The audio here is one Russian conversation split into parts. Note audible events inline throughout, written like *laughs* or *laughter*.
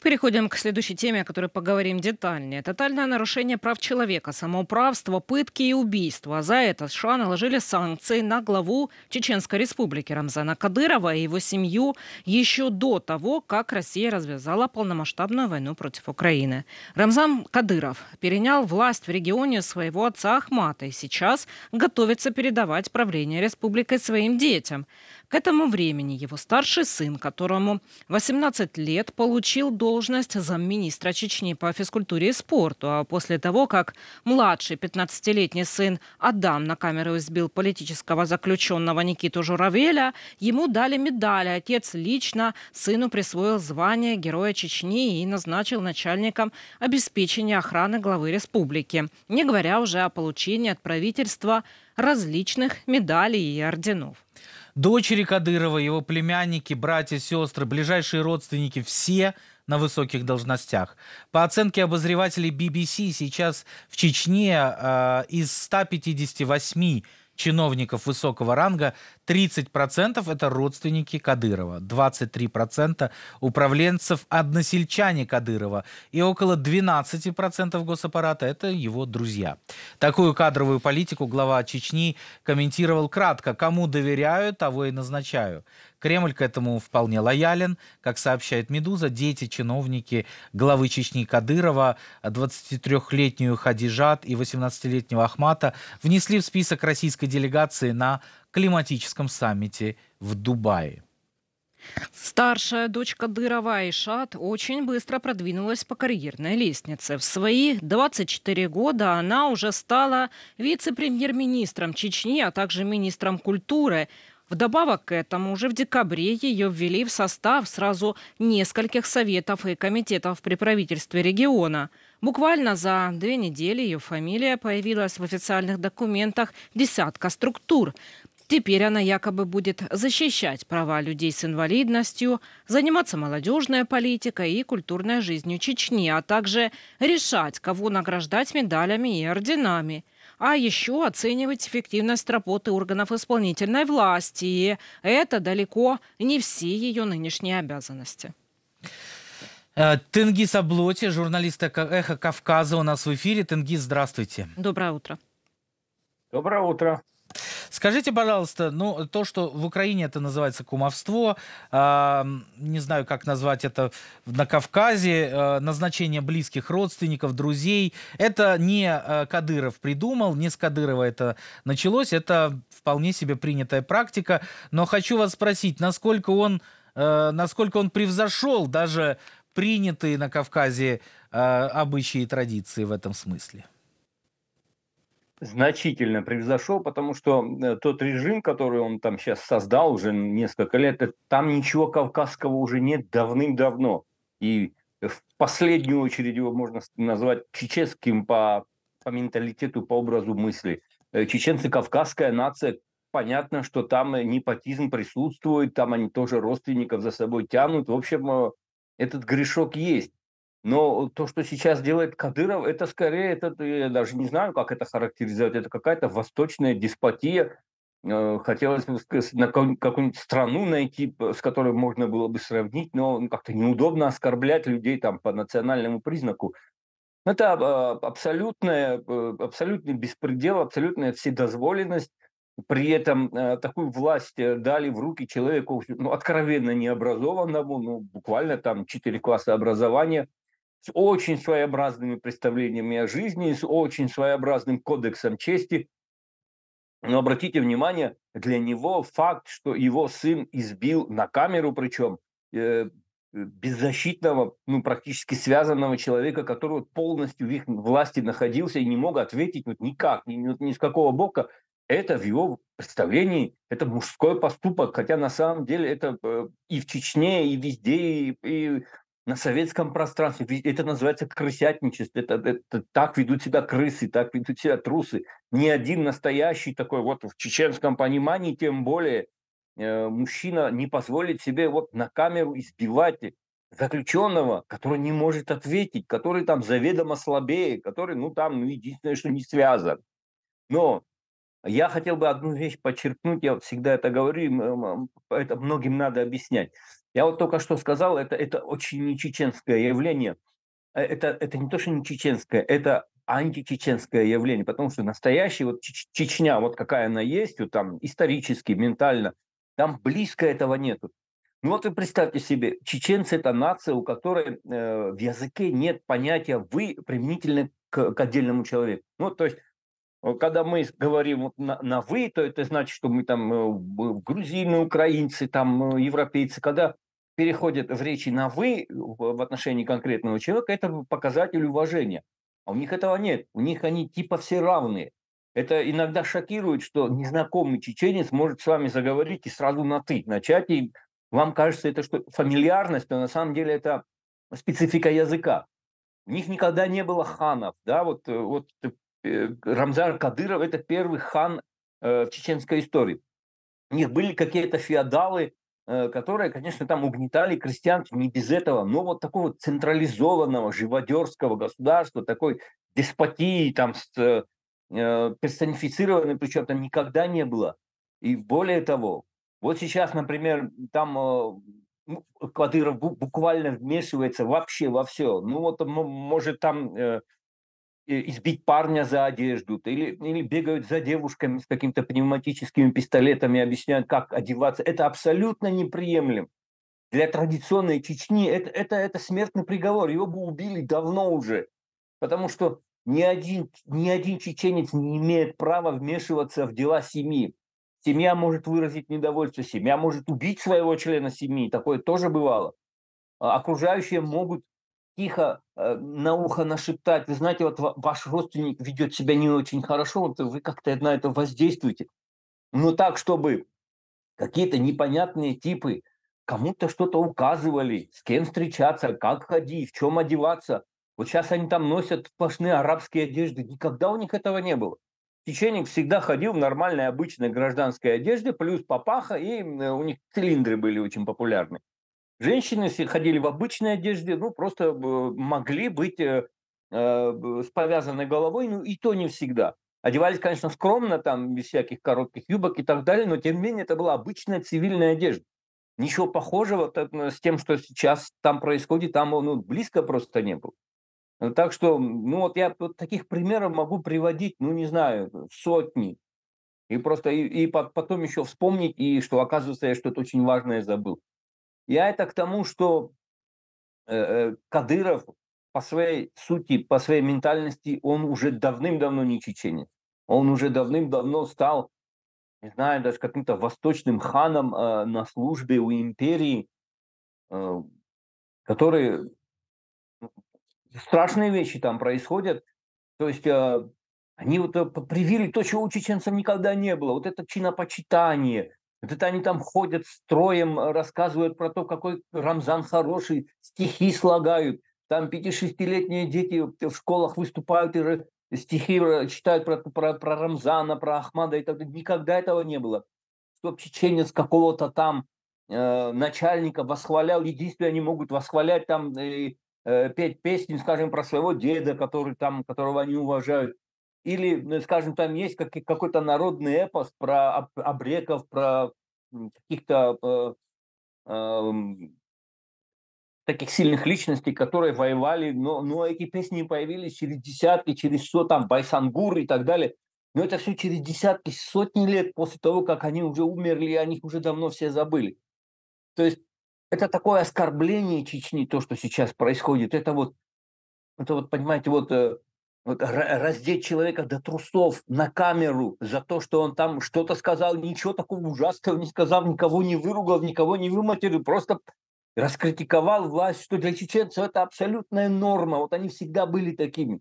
Переходим к следующей теме, о которой поговорим детальнее. Тотальное нарушение прав человека, самоуправство, пытки и убийства. За это США наложили санкции на главу Чеченской республики Рамзана Кадырова и его семью еще до того, как Россия развязала полномасштабную войну против Украины. Рамзан Кадыров перенял власть в регионе своего отца Ахмата и сейчас готовится передавать правление республикой своим детям. К этому времени его старший сын, которому 18 лет, получил должность замминистра Чечни по физкультуре и спорту. А после того, как младший 15-летний сын Адам на камеру избил политического заключенного Никиту Журавеля, ему дали медали. Отец лично сыну присвоил звание Героя Чечни и назначил начальником обеспечения охраны главы республики. Не говоря уже о получении от правительства различных медалей и орденов. Дочери Кадырова, его племянники, братья, сестры, ближайшие родственники – все на высоких должностях. По оценке обозревателей BBC, сейчас в Чечне э, из 158 чиновников высокого ранга 30% это родственники Кадырова, 23% управленцев односельчане Кадырова и около 12% госаппарата это его друзья. Такую кадровую политику глава Чечни комментировал кратко. Кому доверяю, того и назначаю. Кремль к этому вполне лоялен. Как сообщает «Медуза», дети, чиновники главы Чечни Кадырова, 23-летнюю Хадижат и 18-летнего Ахмата внесли в список российской делегации на климатическом саммите в Дубае. Старшая дочь Кадырова Ишат очень быстро продвинулась по карьерной лестнице. В свои 24 года она уже стала вице-премьер-министром Чечни, а также министром культуры. Вдобавок к этому, уже в декабре ее ввели в состав сразу нескольких советов и комитетов при правительстве региона. Буквально за две недели ее фамилия появилась в официальных документах десятка структур. Теперь она якобы будет защищать права людей с инвалидностью, заниматься молодежной политикой и культурной жизнью Чечни, а также решать, кого награждать медалями и орденами а еще оценивать эффективность работы органов исполнительной власти. И это далеко не все ее нынешние обязанности. Э, Тенгиз Аблоти, журналист «Эхо Кавказа» у нас в эфире. Тенгиз, здравствуйте. Доброе утро. Доброе утро. Скажите, пожалуйста, ну, то, что в Украине это называется кумовство, э, не знаю, как назвать это на Кавказе, э, назначение близких родственников, друзей, это не э, Кадыров придумал, не с Кадырова это началось, это вполне себе принятая практика. Но хочу вас спросить, насколько он, э, насколько он превзошел даже принятые на Кавказе э, обычаи и традиции в этом смысле? значительно превзошел, потому что э, тот режим, который он там сейчас создал уже несколько лет, э, там ничего кавказского уже нет давным-давно. И в последнюю очередь его можно назвать чеченским по, по менталитету, по образу мысли. Э, чеченцы – кавказская нация, понятно, что там непотизм присутствует, там они тоже родственников за собой тянут. В общем, этот грешок есть. Но то, что сейчас делает Кадыров, это скорее, это, я э, даже не знаю, как это характеризовать, это какая-то восточная деспотия. Э, хотелось бы какую-нибудь страну найти, с которой можно было бы сравнить, но как-то неудобно оскорблять людей там по национальному признаку. Это а, абсолютная, э, абсолютный беспредел, абсолютная вседозволенность. При этом такую власть дали в руки человеку ну, откровенно необразованному, ну, буквально там четыре класса образования – с очень своеобразными представлениями о жизни, с очень своеобразным кодексом чести. Но обратите внимание, для него факт, что его сын избил на камеру, причем э, беззащитного, ну, практически связанного человека, который полностью в их власти находился и не мог ответить вот никак, ни, ни с какого бока, это в его представлении, это мужской поступок, хотя на самом деле это э, и в Чечне, и везде, и, и на советском пространстве. Это называется крысятничество. Это, это, так ведут себя крысы, так ведут себя трусы. Ни один настоящий такой, вот в чеченском понимании, тем более, э, мужчина не позволит себе вот на камеру избивать заключенного, который не может ответить, который там заведомо слабее, который, ну, там, ну, единственное, что не связан. Но я хотел бы одну вещь подчеркнуть, я всегда это говорю, это многим надо объяснять. Я вот только что сказал, это, это очень не чеченское явление. Э, это, это не то, что не чеченское, это античеченское явление, потому что настоящая вот Чечня, вот какая она есть, вот там исторически, ментально, там близко этого нет. Ну вот вы представьте себе, чеченцы – это нация, у которой э, в языке нет понятия «вы» применительно к, к отдельному человеку. Ну, то есть Э, когда мы говорим на, на «вы», то это значит, что мы там э, грузины, украинцы, там э, европейцы. Когда переходят в речи на «вы» в отношении конкретного человека, это показатель уважения. А у них этого нет. У них они типа все равные. Это иногда шокирует, что незнакомый чеченец может с вами заговорить и сразу на «ты» начать. И вам кажется, это что фамильярность, но а на самом деле это специфика языка. У них никогда не было ханов, да, вот, вот Э, Рамзар Кадыров – это первый хан э, в чеченской истории. У них были какие-то феодалы, э, которые, конечно, там угнетали крестьян, не без этого, но вот такого централизованного живодерского государства, такой деспотии там с, персонифицированной, причем там никогда не было. И более того, вот сейчас, например, там ну, Кадыров буквально вмешивается вообще во все. Ну вот, может, там избить парня за одежду, или, или бегают за девушками с какими-то пневматическими пистолетами, объясняют, как одеваться. Это абсолютно неприемлемо. Для традиционной Чечни это, это, это смертный приговор. Его бы убили давно уже. Потому что ни один, ни один чеченец не имеет права вмешиваться в дела семьи. Семья может выразить недовольство, семья может убить своего члена семьи, такое тоже бывало. А окружающие могут тихо э, на ухо нашептать, вы знаете, вот ваш родственник ведет себя не очень хорошо, вот вы как-то на это воздействуете. Но так, чтобы какие-то непонятные типы кому-то что-то указывали, с кем встречаться, как ходить, в чем одеваться. Вот сейчас они там носят сплошные арабские одежды. Никогда у них этого не было. Чеченник всегда ходил в нормальной, обычной гражданской одежде, плюс папаха, и у них цилиндры были очень популярны. Женщины, ходили в обычной одежде, ну, просто э, могли быть э, э, с повязанной головой, ну, и то не всегда. Одевались, конечно, скромно, там, без всяких коротких юбок и так далее, но, тем не менее, это была обычная цивильная одежда. Ничего похожего с тем, что сейчас там происходит, там ну, близко просто не было. Так что, ну вот я вот таких примеров могу приводить, ну не знаю, сотни. И просто и, и потом еще вспомнить, и что оказывается я что-то очень важное забыл. Я это к тому, что э, э, Кадыров по своей сути, по своей ментальности, он уже давным-давно не чеченец. Он уже давным-давно стал, не знаю, даже каким-то восточным ханом э, на службе у империи, э, которые ну, страшные вещи там происходят. То есть они вот привили то, чего у чеченцев никогда не было. Вот это чинопочитание, это они там ходят строем, э, рассказывают про то, какой Рамзан хороший, стихи слагают. Там 5-6-летние дети в школах выступают и стихи э, читают про, про, про Рамзана, про Ахмада и так далее. Никогда этого не было. Что чеченец какого-то там э, начальника восхвалял. Единственное, они могут восхвалять там э, э петь песни, скажем, про своего деда, который там, которого они уважают. Или, ну, скажем, там есть какой-то народный эпос про обреков, про каких-то э, э, таких сильных личностей, которые воевали, но, но эти песни появились через десятки, через сто, там, Байсангур и так далее. Но это все через десятки, сотни лет после того, как они уже умерли, и о них уже давно все забыли. То есть это такое оскорбление Чечни, то, что сейчас происходит. Это вот, это вот, понимаете, вот э, вот, раздеть человека до трусов на камеру за то, что он там что-то сказал, ничего такого ужасного не сказал, никого не выругал, никого не выматерил, просто раскритиковал власть, что для чеченцев это абсолютная норма, вот они всегда были такими.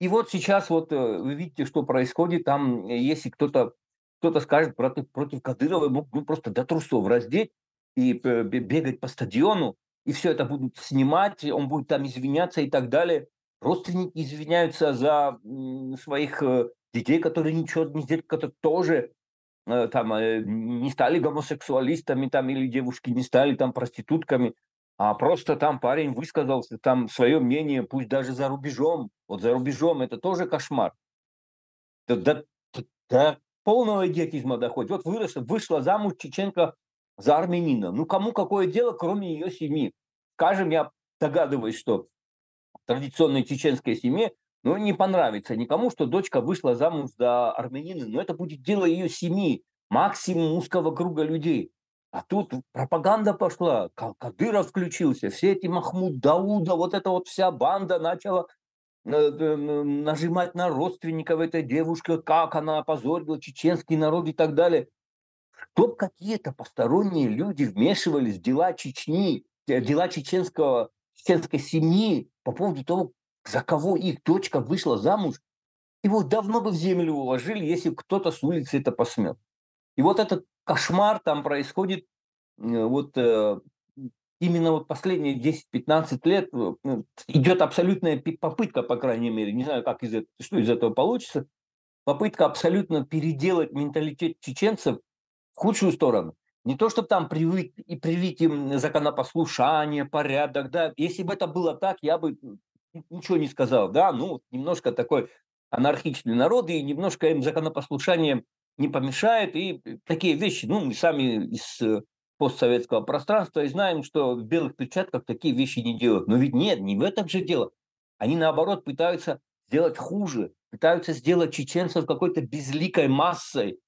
И вот сейчас вот э, вы видите, что происходит там, э, если кто-то кто-то скажет против, против Кадырова, могут ну, просто до трусов раздеть и э, бегать по стадиону, и все это будут снимать, он будет там извиняться и так далее. Родственники извиняются за своих э, детей, которые ничего не сделали, которые тоже э, там э, не стали гомосексуалистами там или девушки не стали там проститутками, а просто там парень высказался там свое мнение, пусть даже за рубежом. Вот за рубежом это тоже кошмар. До, до, до полного идиотизма доходит. Вот выросла, вышла замуж чеченка за армянина. Ну кому какое дело, кроме ее семьи? Скажем, я догадываюсь, что традиционной чеченской семье, но не понравится никому, что дочка вышла замуж за армянина, но это будет дело ее семьи, максимум узкого круга людей. А тут пропаганда пошла, Кадыров включился, все эти Махмуд Дауда, вот эта вот вся банда начала э, нажимать на родственников этой девушки, как она опозорила чеченский народ и так далее. Чтоб какие-то посторонние люди вмешивались в дела Чечни, э, дела чеченского, чеченской семьи, по поводу того, за кого их дочка вышла замуж, его давно бы в землю уложили, если кто-то с улицы это посмел. И вот этот кошмар там происходит э, вот э, именно вот последние 10-15 лет э, ну, идет абсолютная попытка, по крайней мере, не знаю, как из этого, что из этого получится, попытка абсолютно переделать менталитет чеченцев в худшую сторону – не то, чтобы там привить, и привить им законопослушание, порядок, да. Если бы это было так, я бы ничего не сказал, да. Ну, немножко такой анархичный народ, и немножко им законопослушание не помешает. И э, такие вещи, ну, мы сами из э, постсоветского пространства и знаем, что в белых перчатках такие вещи не делают. Но ведь нет, не в этом же дело. Они, наоборот, пытаются сделать хуже, пытаются сделать чеченцев какой-то безликой массой,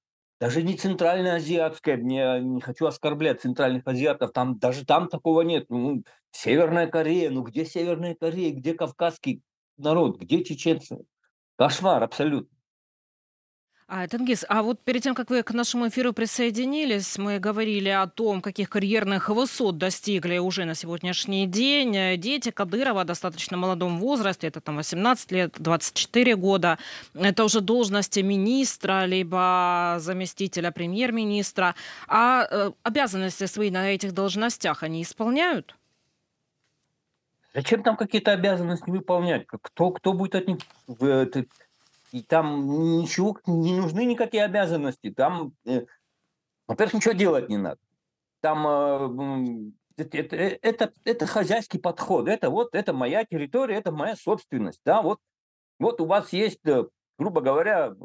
даже не центральноазиатская, мне не хочу оскорблять центральных азиатов, там даже там такого нет. Ну, Северная Корея, ну где Северная Корея, где кавказский народ, где чеченцы? Кошмар абсолютно. А, Тенгиз, а вот перед тем, как вы к нашему эфиру присоединились, мы говорили о том, каких карьерных высот достигли уже на сегодняшний день дети Кадырова в достаточно молодом возрасте, это там 18 лет, 24 года. Это уже должности министра, либо заместителя премьер-министра. А э, обязанности свои на этих должностях они исполняют? Зачем там какие-то обязанности выполнять? Кто, кто будет от них э, и там ничего, не нужны никакие обязанности, там, э, во-первых, ничего делать не надо. Там э, это, э, это, это хозяйский подход, это вот, это моя территория, это моя собственность, да, вот, вот у вас есть, э, грубо говоря,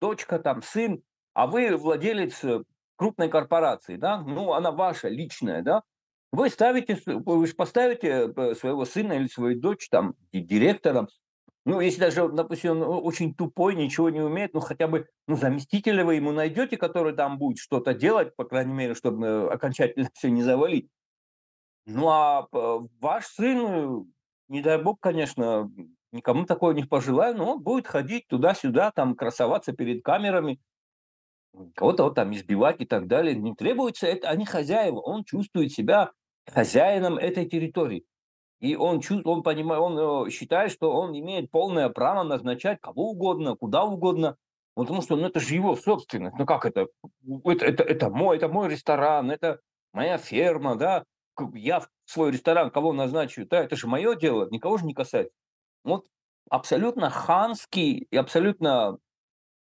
дочка, там, сын, а вы владелец э, крупной корпорации, да, ну, она ваша, личная, да, вы ставите, вы же поставите своего сына или свою дочь там директором, ну, если даже, допустим, он ну, очень тупой, ничего не умеет, ну, хотя бы, ну, заместителя вы ему найдете, который там будет что-то делать, по крайней мере, чтобы окончательно *laughs* все не завалить. Ну, а э, ваш сын, не дай бог, конечно, никому такое не пожелаю, но он будет ходить туда-сюда, там, красоваться перед камерами, кого-то вот там избивать и так далее. Не требуется это, они хозяева, он чувствует себя хозяином этой территории. И он, чувствует, он, понимает, он э, считает, что он имеет полное право назначать кого угодно, куда угодно, ну, потому что ну, это же его собственность. Ну как это? Это, это, это, мой, это мой ресторан, это моя ферма, да? Я в свой ресторан кого назначу, да? Это же мое дело, никого же не касается. Вот абсолютно ханский и абсолютно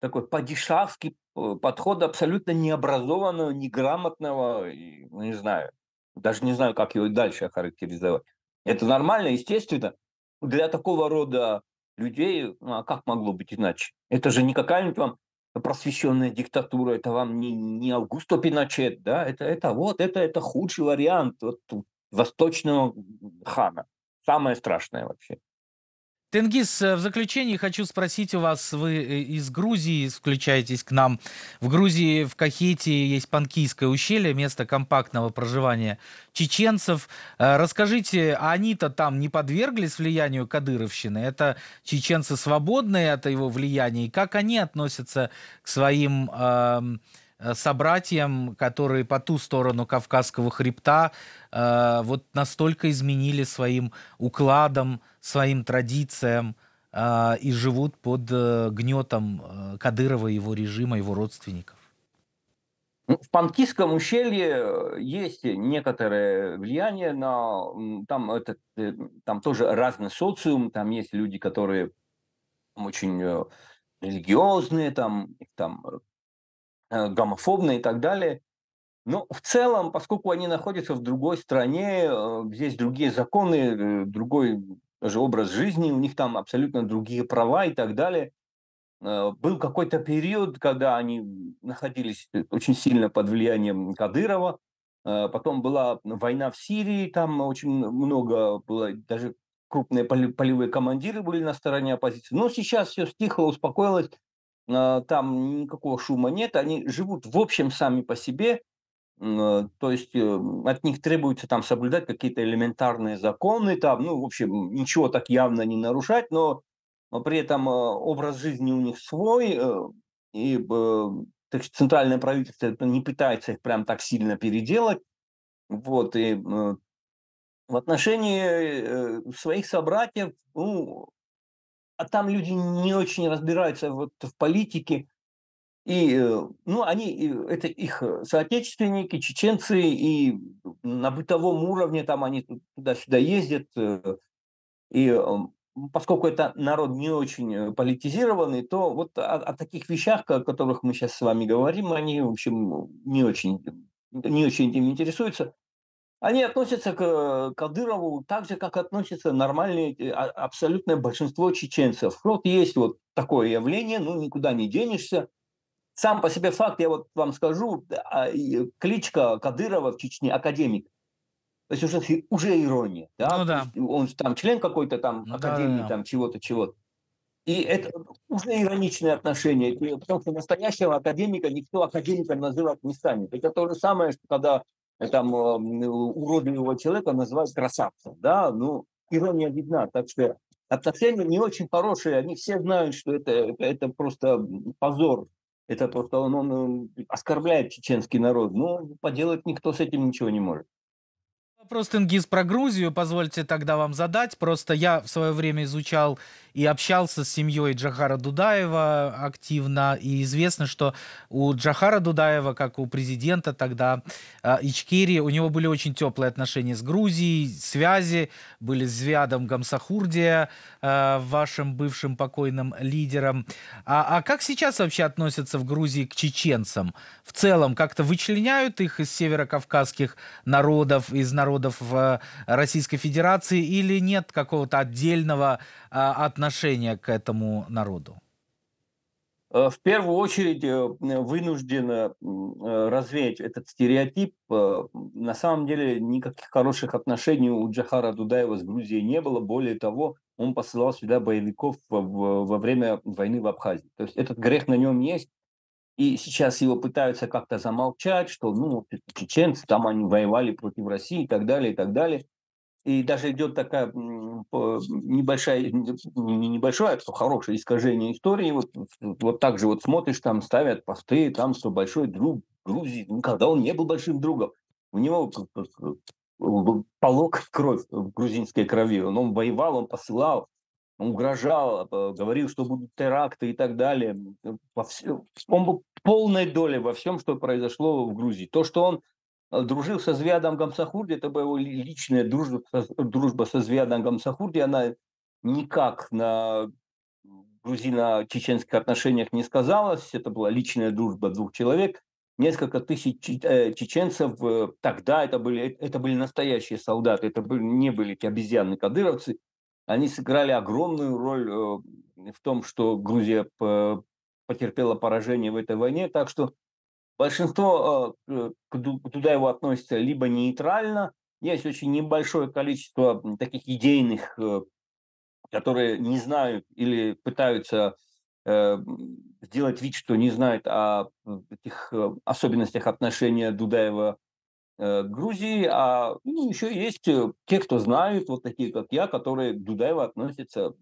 такой падишавский э, подход абсолютно необразованного, неграмотного, и, ну, не знаю, даже не знаю, как его дальше охарактеризовать. Это нормально, естественно. Для такого рода людей, ну, а как могло быть иначе? Это же не какая-нибудь вам просвещенная диктатура, это вам не, не Августо Пиночет, да, это, это вот, это, это худший вариант вот, восточного хана. Самое страшное вообще. Тенгиз, э, в заключение хочу спросить у вас, вы э, из Грузии включаетесь к нам. В Грузии, в Кахете есть Панкийское ущелье, место компактного проживания чеченцев. Э, расскажите, а они-то там не подверглись влиянию кадыровщины? Это чеченцы свободные от его влияния? И как они относятся к своим... Э, Э, собратьям, которые по ту сторону Кавказского хребта э, вот настолько изменили своим укладом, своим традициям э, и живут под э, гнетом э, Кадырова, его режима, его родственников. Ну, в Панкистском ущелье э, есть некоторое влияние на там этот там тоже разный социум, там есть люди, которые очень религиозные, там, там Э, гомофобные и так далее. Но в целом, поскольку они находятся в другой стране, э, здесь другие законы, э, другой же образ жизни, у них там абсолютно другие права и так далее. Был какой-то период, когда они находились очень сильно под влиянием Кадырова. Потом была война в Сирии, там очень много было, даже крупные полевые командиры были на стороне оппозиции. Но сейчас все стихло, успокоилось. А, там никакого шума нет, они живут в общем сами по себе, а, то есть э, от них требуется там соблюдать какие-то элементарные законы, там, ну, в общем, ничего так явно не нарушать, но при этом а, образ жизни у них свой, э, и так центральное правительство не пытается их прям так сильно переделать, вот, и в отношении э, своих собратьев, ну, а там люди не очень разбираются вот в политике. И, э, ну, они, это их э, соотечественники, чеченцы, и на бытовом уровне там они туда-сюда ездят. Э. И поскольку это народ не очень политизированный, то вот о, о таких вещах, о которых мы сейчас с вами говорим, они, в общем, не очень, не очень этим интересуются. Они относятся к э, Кадырову так же, как относятся нормальные, э, а, абсолютное большинство чеченцев. Ну, вот есть вот такое явление, ну никуда не денешься. Сам по себе факт, я вот вам скажу, а, кличка Кадырова в Чечне – академик. То есть уже, уже ирония. Да? Ну, да. Он там член какой-то там ну, академии, да, да. там чего-то, чего-то. И это уже ироничное отношение, потому что настоящего академика никто академиком называть не станет. Это то же самое, что когда там э, уродливого человека называют красавцем, да, ну, ирония видна, так что отношения не очень хорошие, они все знают, что это, это, просто позор, это просто он, он оскорбляет чеченский народ, но поделать никто с этим ничего не может. Вопрос, Тенгиз, про Грузию, позвольте тогда вам задать. Просто я в свое время изучал и общался с семьей Джахара Дудаева активно. И известно, что у Джахара Дудаева, как у президента тогда э, Ичкерии, у него были очень теплые отношения с Грузией, связи были с Звядом Гамсахурдия, э, вашим бывшим покойным лидером. А, а как сейчас вообще относятся в Грузии к чеченцам? В целом как-то вычленяют их из северокавказских народов, из народов э, Российской Федерации или нет какого-то отдельного а, отношение к этому народу? Э, в первую очередь э, вынужден э, развеять этот стереотип. На самом деле никаких хороших отношений у Джахара Дудаева с Грузией не было. Более того, он посылал сюда боевиков во время войны в Абхазии. То есть этот грех на нем есть. И сейчас его пытаются как-то замолчать, что ну, чеченцы там они воевали против России и так далее, и так далее и даже идет такая небольшая, не небольшое, а хорошее искажение истории. Вот, вот так же вот смотришь, там ставят посты, там, что большой друг Грузии, никогда ну, он не был большим другом. У него полок кровь в грузинской крови. Он, он воевал, он посылал, он угрожал, э, говорил, что будут теракты и так далее. Во всем, он был полной долей во всем, что произошло в Грузии. То, что он дружил со Звядом Гамсахурди, это была его личная дружба, дружба со Звядом Гамсахурди, она никак на грузино-чеченских отношениях не сказалась, это была личная дружба двух человек, несколько тысяч э, чеченцев, э, тогда это были, э, это были настоящие солдаты, это были, не были эти обезьянные кадыровцы, они сыграли огромную роль в том, что Грузия потерпела поражение в этой войне, так что Большинство э, к Дудаеву относится либо нейтрально, есть очень небольшое количество таких идейных, э, которые не знают или пытаются э, сделать вид, что не знают о этих особенностях отношения Дудаева к Грузии, а ну, еще есть те, кто знают, вот такие, как я, которые к Дудаеву относятся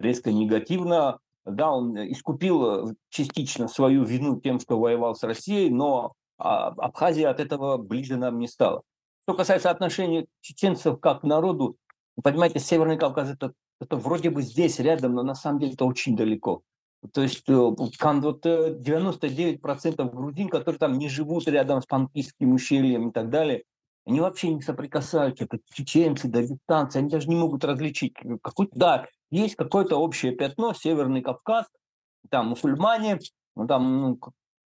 резко негативно, да, он э, искупил э, частично свою вину тем, что воевал с Россией, но а, Абхазия от этого ближе нам не стала. Что касается отношений чеченцев как к народу, понимаете, Северный Кавказ это, это вроде бы здесь рядом, но на самом деле это очень далеко. То есть э, вот 99% грузин, которые там не живут рядом с Панкистским ущельем и так далее, они вообще не соприкасаются, это чеченцы, дагестанцы, они даже не могут различить. Э, какой да, есть какое-то общее пятно, Северный Кавказ, там мусульмане, ну, там ну,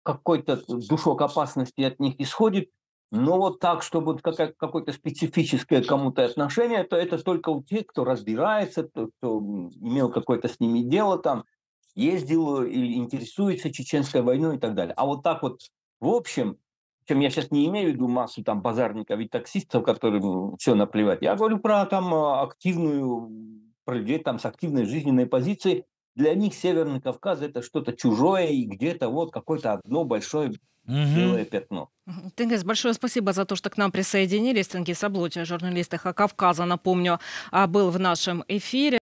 какой-то душок опасности от них исходит, но вот так, чтобы какое-то специфическое кому-то отношение, то это только у тех, кто разбирается, кто, кто имел какое-то с ними дело там, ездил или э, интересуется чеченской войной и так далее. А вот так вот, в общем, чем я сейчас не имею в виду массу там базарников и таксистов, которым все наплевать. Я говорю про там э, активную, про людей там с активной жизненной позицией. Для них Северный Кавказ это что-то чужое и где-то вот какое-то одно большое Угу. Белое пятно. Тенгиз, большое спасибо за то, что к нам присоединились. Тенгиз Облотия, журналист Кавказа, напомню, а, был в нашем эфире.